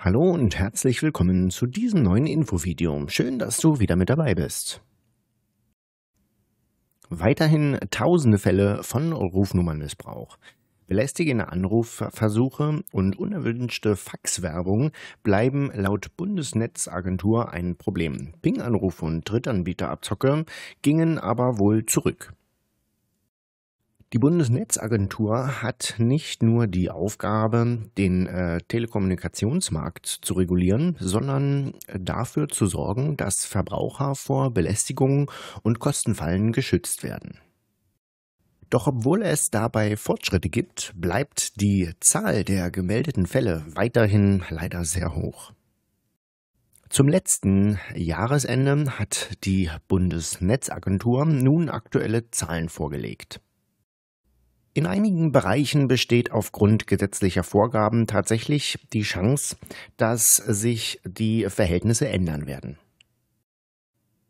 Hallo und herzlich willkommen zu diesem neuen Infovideo. Schön, dass du wieder mit dabei bist. Weiterhin tausende Fälle von Rufnummernmissbrauch. Belästigende Anrufversuche und unerwünschte Faxwerbung bleiben laut Bundesnetzagentur ein Problem. Ping-Anrufe und Drittanbieterabzocke gingen aber wohl zurück. Die Bundesnetzagentur hat nicht nur die Aufgabe, den äh, Telekommunikationsmarkt zu regulieren, sondern dafür zu sorgen, dass Verbraucher vor Belästigungen und Kostenfallen geschützt werden. Doch obwohl es dabei Fortschritte gibt, bleibt die Zahl der gemeldeten Fälle weiterhin leider sehr hoch. Zum letzten Jahresende hat die Bundesnetzagentur nun aktuelle Zahlen vorgelegt. In einigen Bereichen besteht aufgrund gesetzlicher Vorgaben tatsächlich die Chance, dass sich die Verhältnisse ändern werden.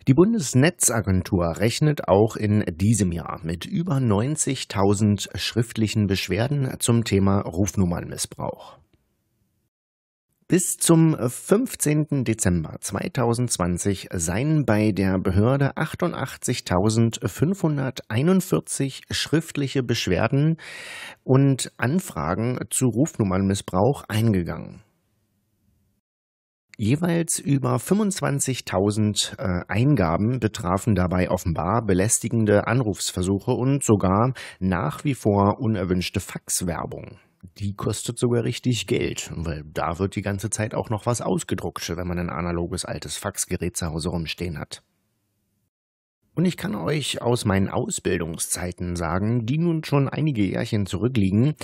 Die Bundesnetzagentur rechnet auch in diesem Jahr mit über 90.000 schriftlichen Beschwerden zum Thema Rufnummernmissbrauch. Bis zum 15. Äh, Dezember 2020 seien bei der Behörde 88.541 schriftliche Beschwerden und Anfragen zu Rufnummernmissbrauch eingegangen jeweils über 25.000 äh, Eingaben betrafen dabei offenbar belästigende Anrufsversuche und sogar nach wie vor unerwünschte Faxwerbung die kostet sogar richtig Geld, weil da wird die ganze Zeit auch noch was ausgedruckt, wenn man ein analoges altes Faxgerät zu Hause rumstehen hat. Und ich kann euch aus meinen Ausbildungszeiten sagen, die nun schon einige Jährchen zurückliegen,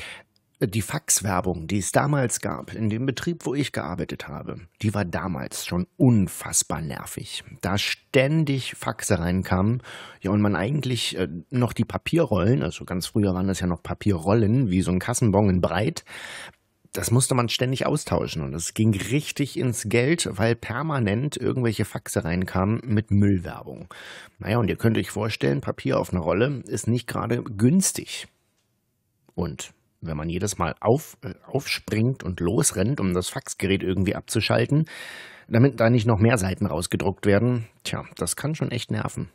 die Faxwerbung, die es damals gab, in dem Betrieb, wo ich gearbeitet habe, die war damals schon unfassbar nervig. Da ständig Faxe reinkamen, ja, und man eigentlich äh, noch die Papierrollen, also ganz früher waren das ja noch Papierrollen, wie so ein Kassenbon in breit, das musste man ständig austauschen und es ging richtig ins Geld, weil permanent irgendwelche Faxe reinkamen mit Müllwerbung. Naja, und ihr könnt euch vorstellen, Papier auf einer Rolle ist nicht gerade günstig. Und wenn man jedes Mal auf, äh, aufspringt und losrennt, um das Faxgerät irgendwie abzuschalten, damit da nicht noch mehr Seiten rausgedruckt werden, tja, das kann schon echt nerven.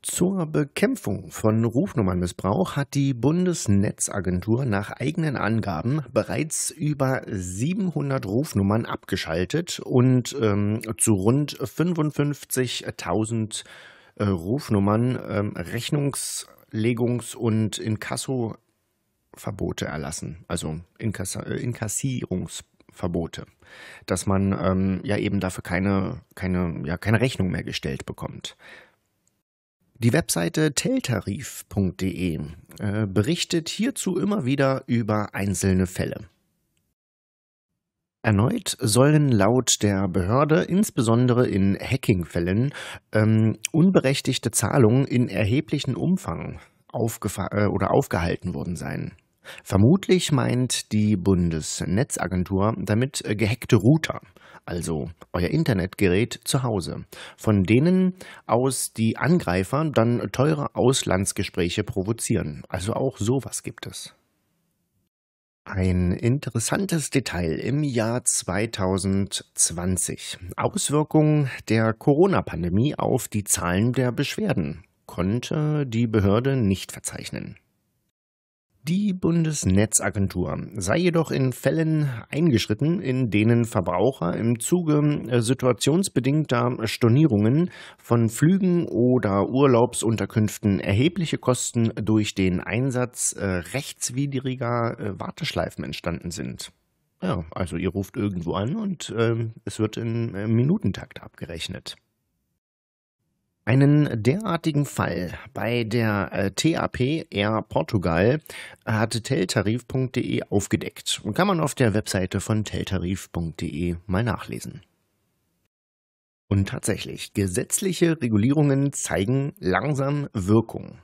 Zur Bekämpfung von Rufnummernmissbrauch hat die Bundesnetzagentur nach eigenen Angaben bereits über 700 Rufnummern abgeschaltet und ähm, zu rund 55.000 äh, Rufnummern ähm, Rechnungs- und Inkasso Verbote erlassen, also Inkass äh, Inkassierungsverbote, dass man ähm, ja eben dafür keine, keine, ja, keine Rechnung mehr gestellt bekommt. Die Webseite teltarif.de äh, berichtet hierzu immer wieder über einzelne Fälle. Erneut sollen laut der Behörde insbesondere in Hackingfällen ähm, unberechtigte Zahlungen in erheblichem Umfang äh, aufgehalten worden sein. Vermutlich meint die Bundesnetzagentur damit äh, gehackte Router, also euer Internetgerät zu Hause, von denen aus die Angreifer dann teure Auslandsgespräche provozieren. Also auch sowas gibt es. Ein interessantes Detail im Jahr 2020. Auswirkungen der Corona-Pandemie auf die Zahlen der Beschwerden konnte die Behörde nicht verzeichnen. Die Bundesnetzagentur sei jedoch in Fällen eingeschritten, in denen Verbraucher im Zuge äh, situationsbedingter Stornierungen von Flügen oder Urlaubsunterkünften erhebliche Kosten durch den Einsatz äh, rechtswidriger äh, Warteschleifen entstanden sind. Ja, also ihr ruft irgendwo an und äh, es wird im Minutentakt abgerechnet. Einen derartigen Fall bei der äh, TAP Air Portugal hat teltarif.de aufgedeckt und kann man auf der Webseite von teltarif.de mal nachlesen. Und tatsächlich, gesetzliche Regulierungen zeigen langsam Wirkung.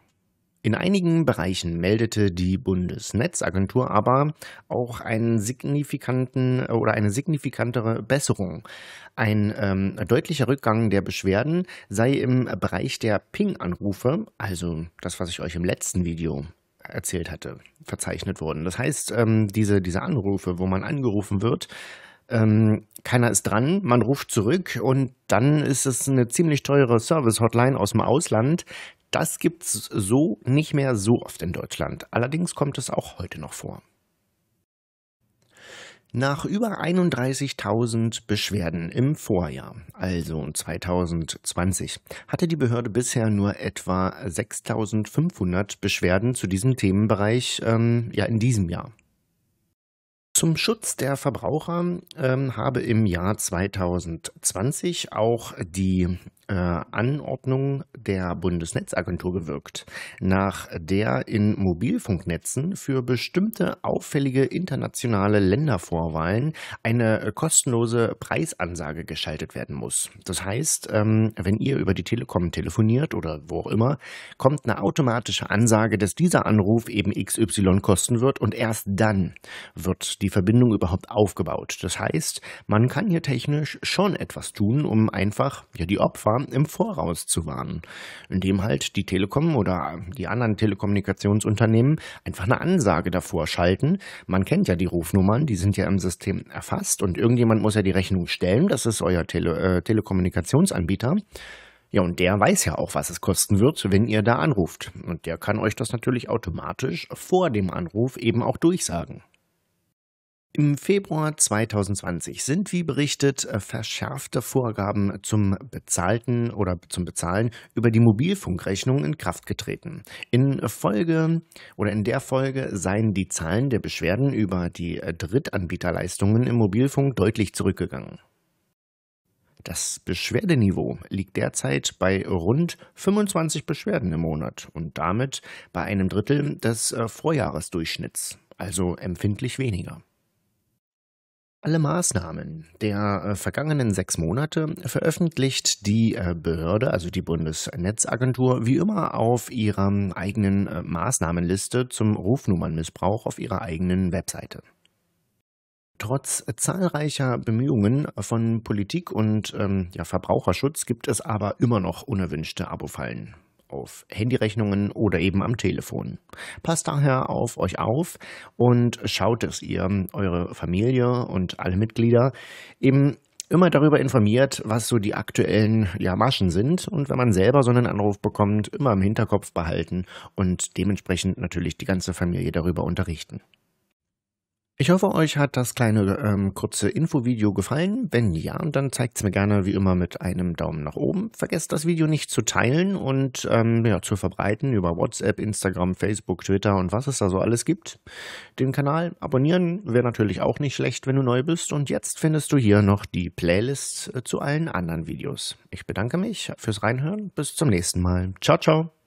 In einigen Bereichen meldete die Bundesnetzagentur aber auch einen signifikanten äh, oder eine signifikantere Besserung. Ein ähm, deutlicher Rückgang der Beschwerden sei im Bereich der Ping-Anrufe, also das, was ich euch im letzten Video erzählt hatte, verzeichnet worden. Das heißt, ähm, diese, diese Anrufe, wo man angerufen wird, ähm, keiner ist dran, man ruft zurück und dann ist es eine ziemlich teure Service-Hotline aus dem Ausland, das gibt es so nicht mehr so oft in Deutschland. Allerdings kommt es auch heute noch vor. Nach über 31.000 Beschwerden im Vorjahr, also 2020, hatte die Behörde bisher nur etwa 6.500 Beschwerden zu diesem Themenbereich ähm, ja, in diesem Jahr. Zum Schutz der Verbraucher ähm, habe im Jahr 2020 auch die äh, Anordnung der Bundesnetzagentur gewirkt, nach der in Mobilfunknetzen für bestimmte auffällige internationale Ländervorwahlen eine kostenlose Preisansage geschaltet werden muss. Das heißt, ähm, wenn ihr über die Telekom telefoniert oder wo auch immer, kommt eine automatische Ansage, dass dieser Anruf eben XY kosten wird und erst dann wird die Verbindung überhaupt aufgebaut. Das heißt, man kann hier technisch schon etwas tun, um einfach ja, die Opfer Gefahr im Voraus zu warnen, indem halt die Telekom oder die anderen Telekommunikationsunternehmen einfach eine Ansage davor schalten. Man kennt ja die Rufnummern, die sind ja im System erfasst und irgendjemand muss ja die Rechnung stellen, das ist euer Tele äh, Telekommunikationsanbieter. Ja, und der weiß ja auch, was es kosten wird, wenn ihr da anruft. Und der kann euch das natürlich automatisch vor dem Anruf eben auch durchsagen. Im Februar 2020 sind, wie berichtet, äh, verschärfte Vorgaben zum Bezahlten oder zum Bezahlen über die Mobilfunkrechnung in Kraft getreten. In Folge oder in der Folge seien die Zahlen der Beschwerden über die äh, Drittanbieterleistungen im Mobilfunk deutlich zurückgegangen. Das Beschwerdeniveau liegt derzeit bei rund 25 Beschwerden im Monat und damit bei einem Drittel des äh, Vorjahresdurchschnitts, also empfindlich weniger alle Maßnahmen der äh, vergangenen sechs Monate veröffentlicht die äh, Behörde, also die Bundesnetzagentur, wie immer auf ihrer eigenen äh, Maßnahmenliste zum Rufnummernmissbrauch auf ihrer eigenen Webseite. Trotz zahlreicher Bemühungen von Politik und ähm, ja, Verbraucherschutz gibt es aber immer noch unerwünschte Abofallen auf Handyrechnungen oder eben am Telefon. Passt daher auf euch auf und schaut, dass ihr eure Familie und alle Mitglieder eben immer darüber informiert, was so die aktuellen ja, Maschen sind und wenn man selber so einen Anruf bekommt, immer im Hinterkopf behalten und dementsprechend natürlich die ganze Familie darüber unterrichten. Ich hoffe, euch hat das kleine ähm, kurze Infovideo gefallen. Wenn ja, dann zeigt's mir gerne wie immer mit einem Daumen nach oben. Vergesst das Video nicht zu teilen und ähm, ja, zu verbreiten über WhatsApp, Instagram, Facebook, Twitter und was es da so alles gibt. Den Kanal abonnieren wäre natürlich auch nicht schlecht, wenn du neu bist. Und jetzt findest du hier noch die Playlist äh, zu allen anderen Videos. Ich bedanke mich fürs Reinhören. Bis zum nächsten Mal. Ciao, ciao.